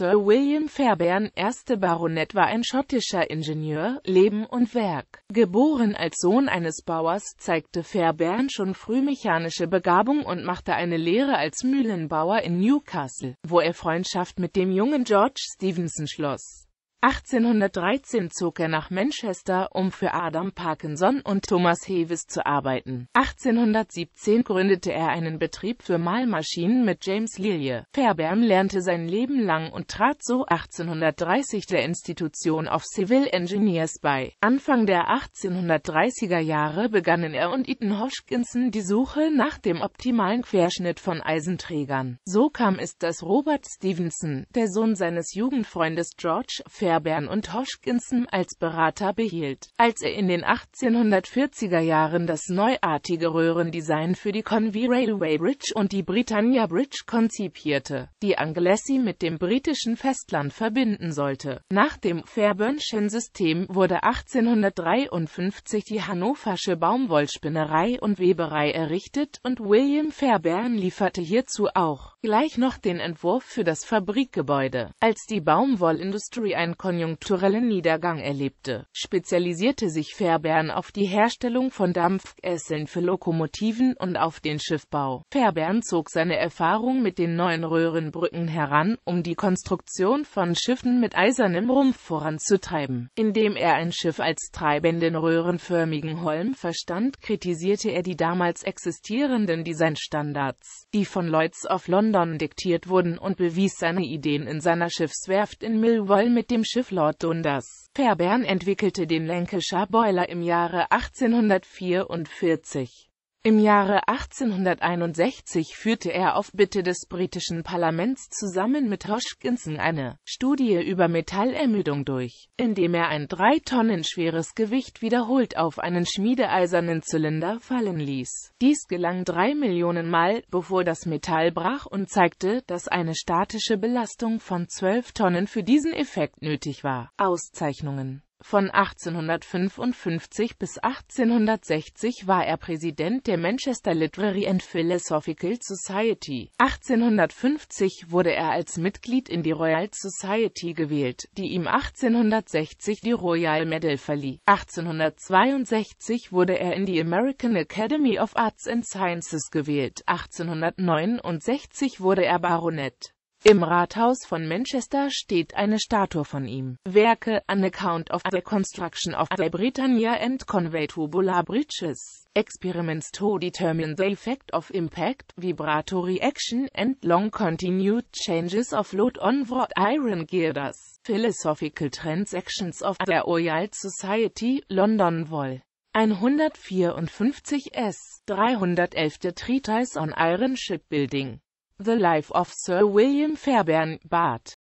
Sir William Fairbairn, erste Baronet war ein schottischer Ingenieur, Leben und Werk. Geboren als Sohn eines Bauers, zeigte Fairbairn schon früh mechanische Begabung und machte eine Lehre als Mühlenbauer in Newcastle, wo er Freundschaft mit dem jungen George Stevenson schloss. 1813 zog er nach Manchester, um für Adam Parkinson und Thomas Heavis zu arbeiten. 1817 gründete er einen Betrieb für Malmaschinen mit James Lillie. Fairbairn lernte sein Leben lang und trat so 1830 der Institution of Civil Engineers bei. Anfang der 1830er Jahre begannen er und Eaton Hoskinson die Suche nach dem optimalen Querschnitt von Eisenträgern. So kam es, dass Robert Stevenson, der Sohn seines Jugendfreundes George Fairbairn, Fairbairn und Hodgkinson als Berater behielt. Als er in den 1840er Jahren das neuartige Röhrendesign für die Convey Railway Bridge und die Britannia Bridge konzipierte, die Anglesey mit dem britischen Festland verbinden sollte. Nach dem Fairburnschen System wurde 1853 die hannoversche Baumwollspinnerei und Weberei errichtet und William Fairbairn lieferte hierzu auch gleich noch den Entwurf für das Fabrikgebäude. Als die Baumwollindustrie ein konjunkturellen Niedergang erlebte, spezialisierte sich Fairbairn auf die Herstellung von Dampfesseln für Lokomotiven und auf den Schiffbau. Fairbairn zog seine Erfahrung mit den neuen Röhrenbrücken heran, um die Konstruktion von Schiffen mit eisernem Rumpf voranzutreiben. Indem er ein Schiff als treibenden röhrenförmigen Holm verstand, kritisierte er die damals existierenden Designstandards, die von Lloyds of London diktiert wurden und bewies seine Ideen in seiner Schiffswerft in Millwall mit dem Schiff Lord Dundas. Fairbairn entwickelte den Lancashire Boiler im Jahre 1844. Im Jahre 1861 führte er auf Bitte des britischen Parlaments zusammen mit Hodgkinson eine Studie über Metallermüdung durch, indem er ein drei Tonnen schweres Gewicht wiederholt auf einen schmiedeeisernen Zylinder fallen ließ. Dies gelang drei Millionen Mal, bevor das Metall brach und zeigte, dass eine statische Belastung von zwölf Tonnen für diesen Effekt nötig war. Auszeichnungen von 1855 bis 1860 war er Präsident der Manchester Literary and Philosophical Society. 1850 wurde er als Mitglied in die Royal Society gewählt, die ihm 1860 die Royal Medal verlieh. 1862 wurde er in die American Academy of Arts and Sciences gewählt, 1869 wurde er Baronet. Im Rathaus von Manchester steht eine Statue von ihm. Werke, An Account of the Construction of the Britannia and Convey tubular Bridges, Experiments to Determine the Effect of Impact, vibratory action and Long Continued Changes of Load on Wrought Iron Girders, Philosophical Transactions of the Royal Society, London Vol. 154 S. 311 Treatise on Iron Shipbuilding The Life of Sir William Fairbairn, Bart.